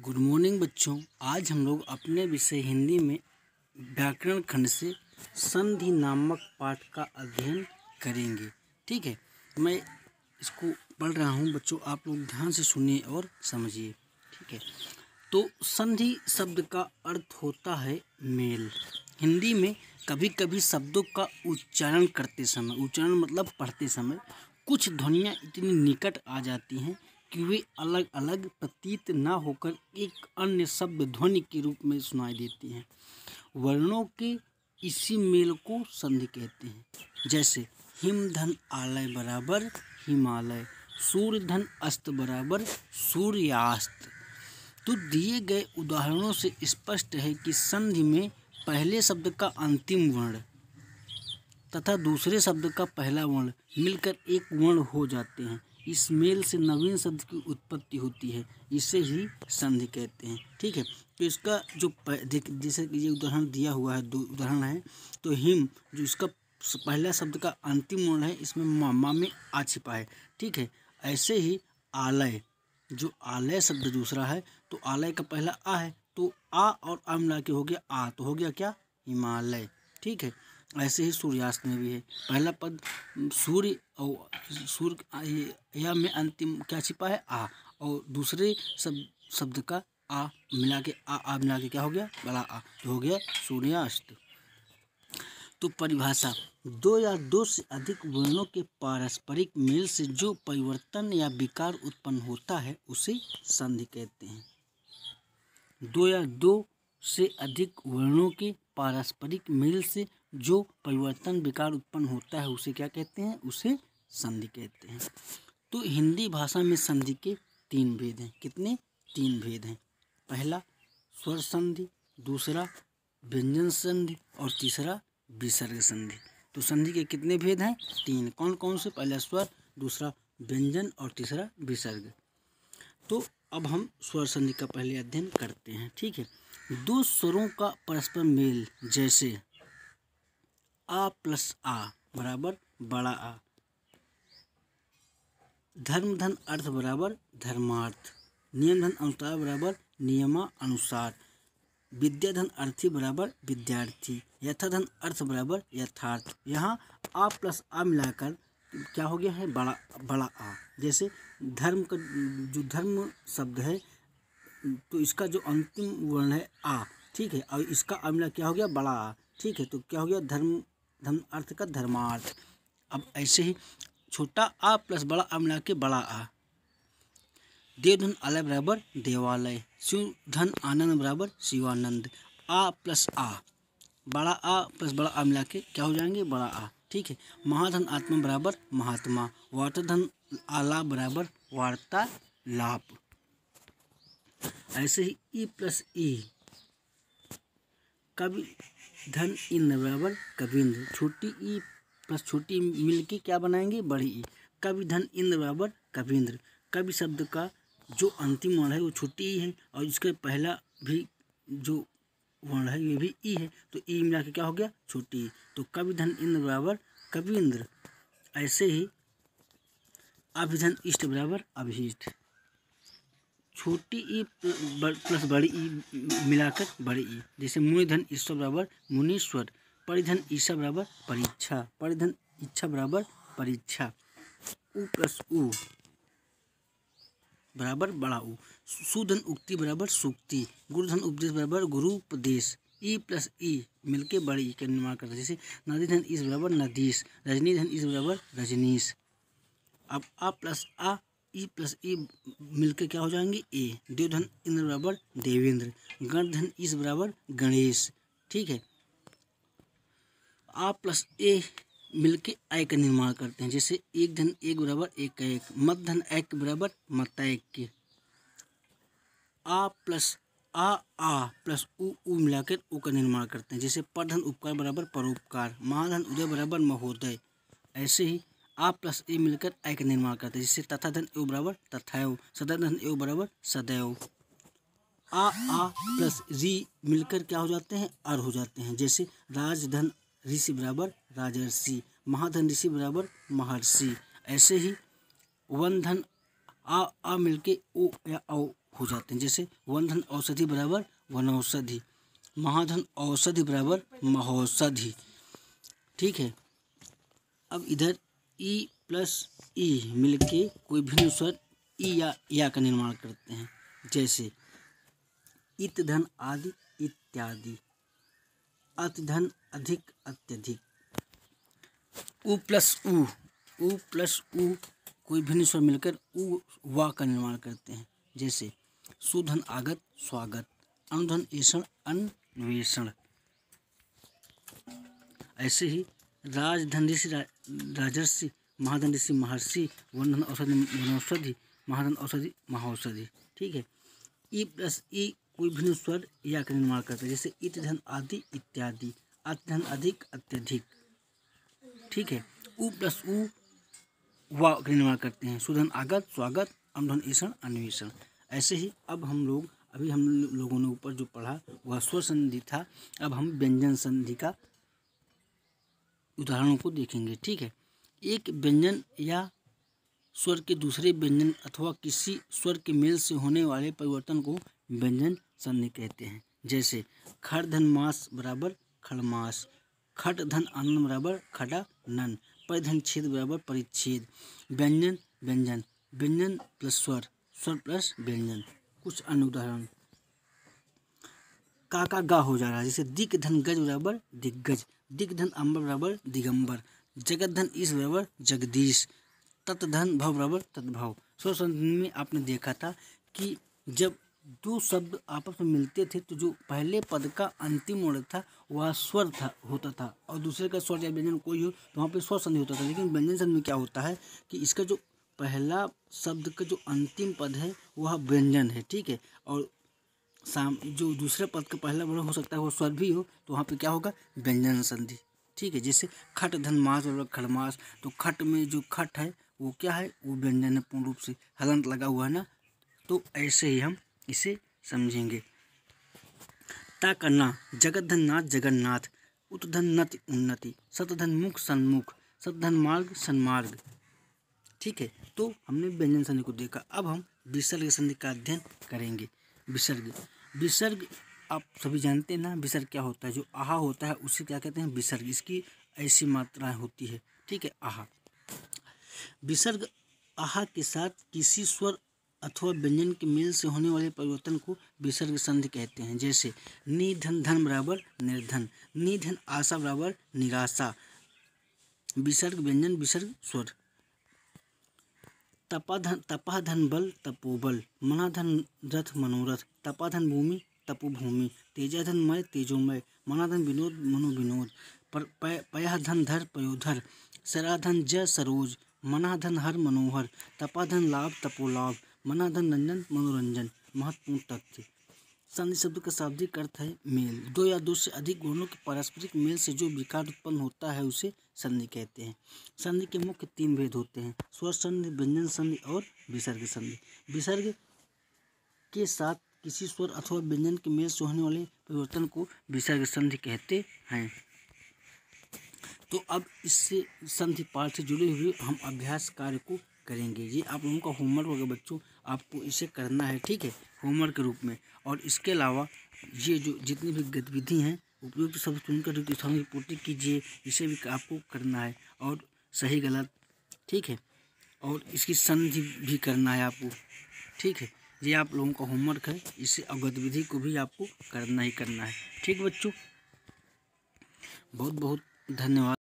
good morning बच्चों आज हम लोग अपने विषय हिंदी में व्याकरण खंड से संधि नामक पाठ का अध्ययन करेंगे ठीक है मैं इसको पढ़ रहा हूँ बच्चों आप लोग ध्यान से सुनिए और समझिए ठीक है तो संधि शब्द का अर्थ होता है मेल हिंदी में कभी कभी शब्दों का उच्चारण करते समय उच्चारण मतलब पढ़ते समय कुछ ध्वनियाँ इतनी निकट आ जाती हैं कि वे अलग अलग प्रतीत न होकर एक अन्य शब्द ध्वनि के रूप में सुनाई देती हैं वर्णों के इसी मेल को संधि कहते हैं जैसे हिम धन आलय बराबर हिमालय सूर्य धन अस्त बराबर सूर्यास्त तो दिए गए उदाहरणों से स्पष्ट है कि संधि में पहले शब्द का अंतिम वर्ण तथा दूसरे शब्द का पहला वर्ण मिलकर एक वर्ण हो जाते हैं इस मेल से नवीन शब्द की उत्पत्ति होती है इसे ही संधि कहते हैं ठीक है तो इसका जो जैसे ये उदाहरण दिया हुआ है दो उदाहरण है तो हिम जो इसका पहला शब्द का अंतिम वर्ण है इसमें मामा में आ छिपा है ठीक है ऐसे ही आलय जो आलय शब्द दूसरा है तो आलय का पहला आ है तो आ और आ मिला के हो गया आ तो हो गया क्या हिमालय ठीक है ऐसे ही सूर्यास्त में भी है पहला पद सूर्य और सूर्य में अंतिम क्या छिपा है आ और दूसरे सब शब्द का आ मिला के आ आ मिला के क्या हो गया बड़ा आ हो गया सूर्यास्त तो परिभाषा दो या दो से अधिक वर्णों के पारस्परिक मेल से जो परिवर्तन या विकार उत्पन्न होता है उसे संधि कहते हैं दो या दो से अधिक वर्णों के पारस्परिक मेल से जो परिवर्तन विकार उत्पन्न होता है उसे क्या कहते हैं उसे संधि कहते हैं तो हिंदी भाषा में संधि के तीन भेद हैं कितने तीन भेद हैं पहला स्वर संधि दूसरा व्यंजन संधि और तीसरा विसर्ग संधि तो संधि के कितने भेद हैं तीन कौन कौन से पहला स्वर दूसरा व्यंजन और तीसरा विसर्ग तो अब हम स्वर संधि का पहले अध्ययन करते हैं ठीक है दो स्वरों का परस्पर मेल जैसे आ प्लस आ बराबर बड़ा आ धर्म धन अर्थ बराबर धर्मार्थ नियम धन अनुसार बराबर नियमा अनुसार विद्या धन अर्थी बराबर विद्यार्थी यथा धन अर्थ बराबर यथार्थ यहाँ आ प्लस आ मिलाकर क्या हो गया है बड़ा बड़ा आ जैसे धर्म का जो धर्म शब्द है तो इसका जो अंतिम वर्ण है आ ठीक है और इसका अमला क्या हो गया बड़ा आ ठीक है तो क्या हो गया धर्म धर्म अर्थ का धर्मार्थ अब ऐसे ही छोटा आ प्लस बड़ा आ मिला के बड़ा आ देवधन आलय बराबर देवालय शिव धन आनंद बराबर शिवानंद आ प्लस आ बड़ा आ प्लस बड़ा आ मिला के क्या हो जाएंगे बड़ा आ ठीक है महाधन आत्मा बराबर महात्मा वार्ता धन आला बराबर वार्ता लाप ऐसे ही ई प्लस ई कभी धन इन बराबर कभी छोटी ई प्लस छोटी मिल के क्या बनाएंगे बड़ी ई कवि धन इंद्र बराबर कविंद्र कवि शब्द का जो अंतिम वर्ण है वो छोटी ई है और इसका पहला भी जो वर्ण है ये भी ई है तो ई मिला के क्या हो गया छोटी ई तो कवि धन इंद्र बराबर कविंद्र ऐसे ही अभिधन इष्ट बराबर अभिष्ट छोटी ई प्लस बड़ी ई मिलाकर बड़ी ई जैसे मुनिधन ईश्वर बराबर मुनीश्वर परिधन ईशा बराबर परीक्षा परिधन इच्छा बराबर परीक्षा उ प्लस उ बराबर बड़ा उ सुधन उक्ति बराबर सुक्ति गुरुधन उपदेश बराबर गुरुपदेश ई प्लस ई मिलके बड़ी ई का निर्माण करते जैसे नदी धन इस बराबर नदीश रजनीधन इस बराबर रजनीश अब आ प्लस आ ई प्लस ई मिलकर क्या हो जाएंगे ए देवधन इंद्र बराबर देवेंद्र गणधन इस बराबर गणेश ठीक है आ प्लस ए मिलके आय का निर्माण करते हैं जैसे एक धन एक बराबर एक एक मत धन एक के बराबर एक के आ प्लस आ आ प्लस उ उ मिलाकर उ का निर्माण करते हैं जैसे परधन उपकार बराबर परोपकार महाधन उदय बराबर महोदय ऐसे ही आ प्लस ए मिलकर आय का निर्माण करते हैं जिससे तथा धन एव e बराबर तथैव सदा धन एव e बराबर सदैव आ आ प्लस री मिलकर क्या हो जाते हैं अर हो जाते हैं जैसे राजधन ऋषि बराबर राजर्षि महाधन ऋषि बराबर महर्षि ऐसे ही वन धन आ आ मिलके ओ या औ हो जाते हैं जैसे वन धन औषधि बराबर वन औषधि महाधन औषधि बराबर महौषधि ठीक है अब इधर ई प्लस ई मिलके कोई भी नुस्रत ई या या का निर्माण करते हैं जैसे इत धन आदि इत्यादि अत धन अधिक अत्यधिक उ प्लस उ उ प्लस उ कोई भी स्वर मिलकर उ वा का निर्माण करते हैं जैसे सुधन आगत स्वागत अनुधन ईषण अन्वेषण ऐसे ही राजधनऋषि राजर्षि महाधनऋषि महर्षि वर्णन औषधि वनौषधि महाधन औषधि महाौषधि ठीक है ई प्लस ई कोई भिन्न स्वर या का निर्माण करता है जैसे इत धन आदि इत्यादि अत्यधन अधिक अत्यधिक ठीक है उ प्लस उ वा का निर्माण करते हैं सुधन आगत स्वागत अमधन ईषण अन्वेषण ऐसे ही अब हम लोग अभी हम लोगों ने ऊपर जो पढ़ा वह स्वर संधि था अब हम व्यंजन संधि का उदाहरणों को देखेंगे ठीक है एक व्यंजन या स्वर के दूसरे व्यंजन अथवा किसी स्वर के मेल से होने वाले परिवर्तन को व्यंजन संधि कहते हैं जैसे खर धन मास बराबर खड़मास खट धन आनंद बराबर खटा नन परिधन छेद बराबर परिच्छेद व्यंजन व्यंजन व्यंजन प्लस स्वर स्वर प्लस व्यंजन कुछ अन्य उदाहरण काका गा हो जा रहा है जैसे दिग धन गज बराबर दिग्गज दिग धन अम्बर बराबर दिगंबर जगत धन इस बराबर जगदीश तत्धन भव बराबर तत्भाव सौ में आपने देखा था कि जब दो शब्द आपस में मिलते थे तो जो पहले पद का अंतिम वर्ण था वह स्वर था होता था और दूसरे का स्वर या व्यंजन कोई हो तो वहाँ पर स्वर संधि होता था लेकिन व्यंजन संधि में क्या होता है कि इसका जो पहला शब्द का जो अंतिम पद है वह व्यंजन है ठीक है और साम जो दूसरे पद का पहला वर्ण हो सकता है वो स्वर भी हो तो वहाँ पे क्या होगा व्यंजन संधि ठीक है जैसे खट धन मास और खड़मास तो खट में जो खट है वो क्या है वो व्यंजन है पूर्ण रूप से हलंत लगा हुआ है ना तो ऐसे ही हम इसे समझेंगे ता करना जगत धन नाथ जगन्नाथ उत धन नति उन्नति धन मुख सन्मुख सत धन मार्ग सन्मार्ग ठीक है तो हमने व्यंजन संधि को देखा अब हम विसर्ग संधि का अध्ययन करेंगे विसर्ग विसर्ग आप सभी जानते हैं ना विसर्ग क्या होता है जो आहा होता है उसे क्या कहते हैं विसर्ग इसकी ऐसी मात्राएं होती है ठीक है आहा विसर्ग आहा के साथ किसी स्वर अथवा व्यंजन के मेल से होने वाले परिवर्तन को विसर्ग संधि कहते हैं जैसे निधन धन बराबर निर्धन निधन आशा बराबर निराशा विसर्ग व्यंजन विसर्ग स्वर तपाधन तपाधन बल तपोबल मनाधन रथ मनोरथ तपाधन भूमि तपोभूमि तेजाधन मय तेजोमय मनाधन विनोद मनोविनोद पयाधन धर पयोधर सराधन ज सरोज मनाधन हर मनोहर तपाधन लाभ तपोलाभ मनाधन रंजन मनोरंजन महत्वपूर्ण तथ्य संधि शब्द का शाब्दिक अर्थ है मेल दो या दो से अधिक गुणों के पारस्परिक मेल से जो विकार उत्पन्न होता है उसे संधि कहते हैं संधि के मुख्य तीन भेद होते हैं स्वर संधि व्यंजन संधि और विसर्ग संधि विसर्ग के साथ किसी स्वर अथवा व्यंजन के मेल से होने वाले परिवर्तन को विसर्ग संधि कहते हैं तो अब इससे संधि पाठ से जुड़े हुए हम अभ्यास कार्य को करेंगे ये आप लोगों का होमवर्क होगा बच्चों आपको इसे करना है ठीक है होमवर्क के रूप में और इसके अलावा ये जो जितनी भी गतिविधि हैं उपयुक्त सब चुनकर स्थान की पूर्ति कीजिए इसे भी आपको करना है और सही गलत ठीक है और इसकी संधि भी करना है आपको ठीक है ये आप लोगों का होमवर्क है इसे और गतिविधि को भी आपको करना ही करना है ठीक बच्चों बहुत बहुत धन्यवाद